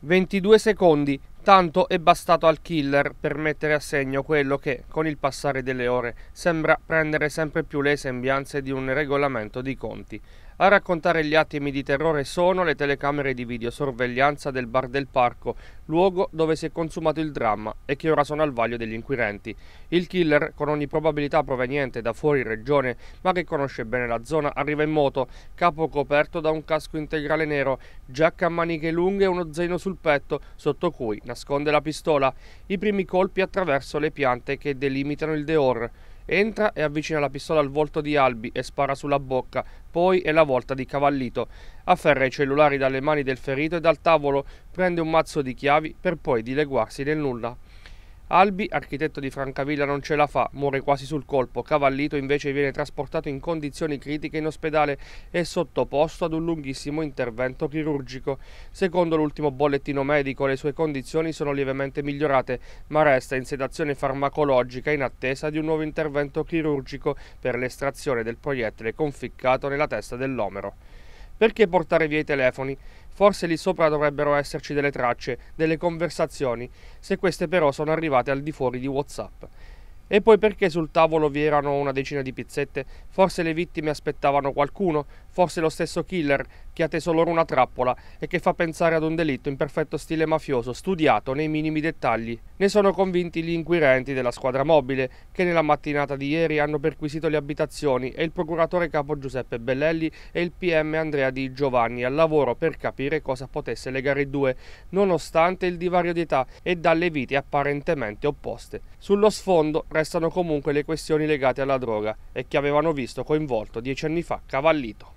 22 secondi, tanto è bastato al killer per mettere a segno quello che, con il passare delle ore, sembra prendere sempre più le sembianze di un regolamento di conti. A raccontare gli attimi di terrore sono le telecamere di videosorveglianza del bar del parco, luogo dove si è consumato il dramma e che ora sono al vaglio degli inquirenti. Il killer, con ogni probabilità proveniente da fuori regione, ma che conosce bene la zona, arriva in moto, capo coperto da un casco integrale nero, giacca a maniche lunghe e uno zaino sul petto, sotto cui nasconde la pistola. I primi colpi attraverso le piante che delimitano il Deor. Entra e avvicina la pistola al volto di Albi e spara sulla bocca, poi è la volta di Cavallito. Afferra i cellulari dalle mani del ferito e dal tavolo prende un mazzo di chiavi per poi dileguarsi nel nulla. Albi, architetto di Francavilla, non ce la fa, muore quasi sul colpo. Cavallito invece viene trasportato in condizioni critiche in ospedale e sottoposto ad un lunghissimo intervento chirurgico. Secondo l'ultimo bollettino medico le sue condizioni sono lievemente migliorate, ma resta in sedazione farmacologica in attesa di un nuovo intervento chirurgico per l'estrazione del proiettile conficcato nella testa dell'omero. Perché portare via i telefoni? Forse lì sopra dovrebbero esserci delle tracce, delle conversazioni, se queste però sono arrivate al di fuori di WhatsApp. E poi perché sul tavolo vi erano una decina di pizzette? Forse le vittime aspettavano qualcuno? Forse lo stesso killer che ha teso loro una trappola e che fa pensare ad un delitto in perfetto stile mafioso, studiato nei minimi dettagli, ne sono convinti gli inquirenti della squadra mobile, che nella mattinata di ieri hanno perquisito le abitazioni e il procuratore capo Giuseppe Bellelli e il PM Andrea Di Giovanni al lavoro per capire cosa potesse legare i due, nonostante il divario di età e dalle vite apparentemente opposte. Sullo sfondo restano comunque le questioni legate alla droga e che avevano visto coinvolto dieci anni fa Cavallito.